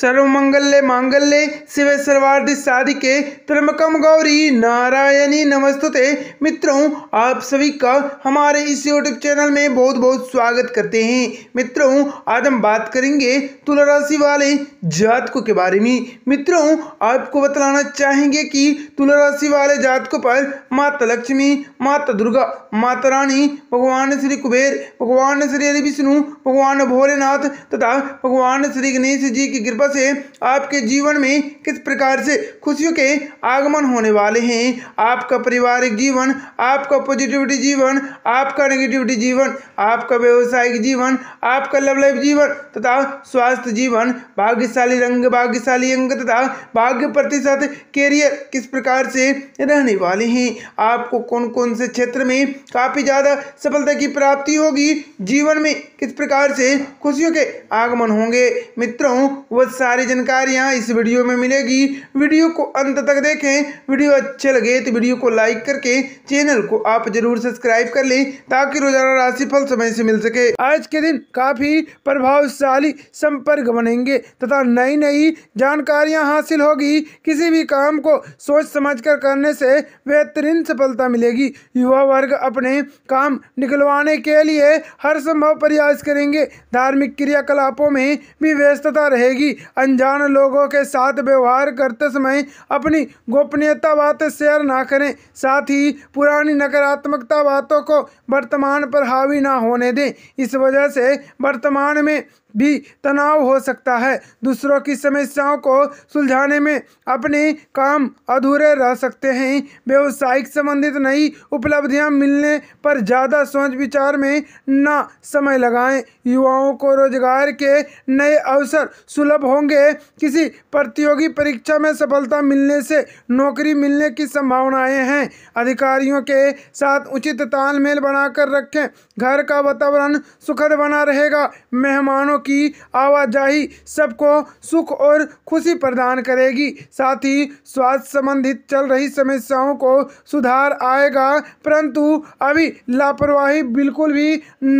सर्वमंगल्य मांगल्ये शिव सर्वार्थ साधिके त्रमकम गौरी नारायणी नमस्तुते मित्रों आप सभी का हमारे इस यूट्यूब चैनल में बहुत बहुत स्वागत करते हैं मित्रों आज हम बात करेंगे तुला राशि वाले जातकों के बारे में मित्रों आपको बतलाना चाहेंगे कि तुला राशि वाले जातकों पर माता लक्ष्मी माता दुर्गा माता रानी भगवान श्री कुबेर भगवान श्री हरि विष्णु भगवान भोलेनाथ तथा भगवान श्री गणेश जी की कृपा कृपा से आपके जीवन में किस प्रकार से खुशियों के आगमन होने वाले हैं आपका पारिवारिक जीवन आपका पॉजिटिविटी जीवन आपका नेगेटिविटी जीवन आपका व्यवसायिक जीवन आपका लव लाइफ जीवन तथा स्वास्थ्य जीवन भाग्यशाली रंग भाग्यशाली अंग तथा भाग्य प्रतिशत कैरियर किस प्रकार से रहने वाले हैं आपको कौन कौन से क्षेत्र में काफ़ी ज़्यादा सफलता की प्राप्ति होगी जीवन में किस प्रकार से खुशियों के आगमन होंगे मित्रों व बहुत सारी जानकारियाँ इस वीडियो में मिलेगी वीडियो को अंत तक देखें वीडियो अच्छे लगे तो वीडियो को लाइक करके चैनल को आप जरूर सब्सक्राइब कर लें ताकि रोजाना राशि फल समय से मिल सके आज के दिन काफ़ी प्रभावशाली संपर्क बनेंगे तथा नई नई जानकारियाँ हासिल होगी किसी भी काम को सोच समझ कर करने से बेहतरीन सफलता मिलेगी युवा वर्ग अपने काम निकलवाने के लिए हर संभव प्रयास करेंगे धार्मिक क्रियाकलापों में भी व्यस्तता रहेगी अनजान लोगों के साथ व्यवहार करते समय अपनी गोपनीयता बातें शेयर ना करें साथ ही पुरानी नकारात्मकता बातों को वर्तमान पर हावी ना होने दें इस वजह से वर्तमान में भी तनाव हो सकता है दूसरों की समस्याओं को सुलझाने में अपने काम अधूरे रह सकते हैं व्यवसायिक संबंधित नई उपलब्धियां मिलने पर ज़्यादा सोच विचार में ना समय लगाएं युवाओं को रोजगार के नए अवसर सुलभ लाभ होंगे किसी प्रतियोगी परीक्षा में सफलता मिलने से नौकरी मिलने की संभावनाएं हैं अधिकारियों के साथ उचित तालमेल बनाकर रखें घर का वातावरण सुखद बना रहेगा मेहमानों की आवाजाही सबको सुख और खुशी प्रदान करेगी साथ ही स्वास्थ्य संबंधित चल रही समस्याओं को सुधार आएगा परंतु अभी लापरवाही बिल्कुल भी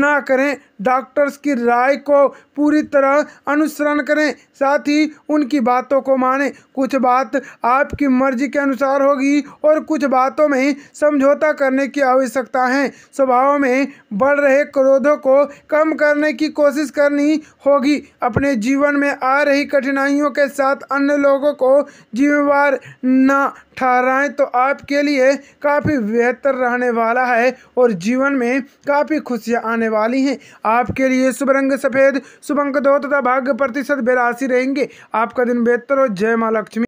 ना करें डॉक्टर्स की राय को पूरी तरह अनुसरण करें साथ ही उनकी बातों को माने कुछ बात आपकी मर्जी के अनुसार होगी और कुछ बातों में समझौता करने की आवश्यकता है स्वभाव में बढ़ रहे क्रोधों को कम करने की कोशिश करनी होगी अपने जीवन में आ रही कठिनाइयों के साथ अन्य लोगों को जिम्मेवार न ठहराएं तो आपके लिए काफ़ी बेहतर रहने वाला है और जीवन में काफ़ी खुशियाँ आने वाली हैं आपके लिए शुभ रंग सफ़ेद शुभ अंक दो तथा भाग्य प्रतिशत बेरासी रहेंगे आपका दिन बेहतर हो जय माँ लक्ष्मी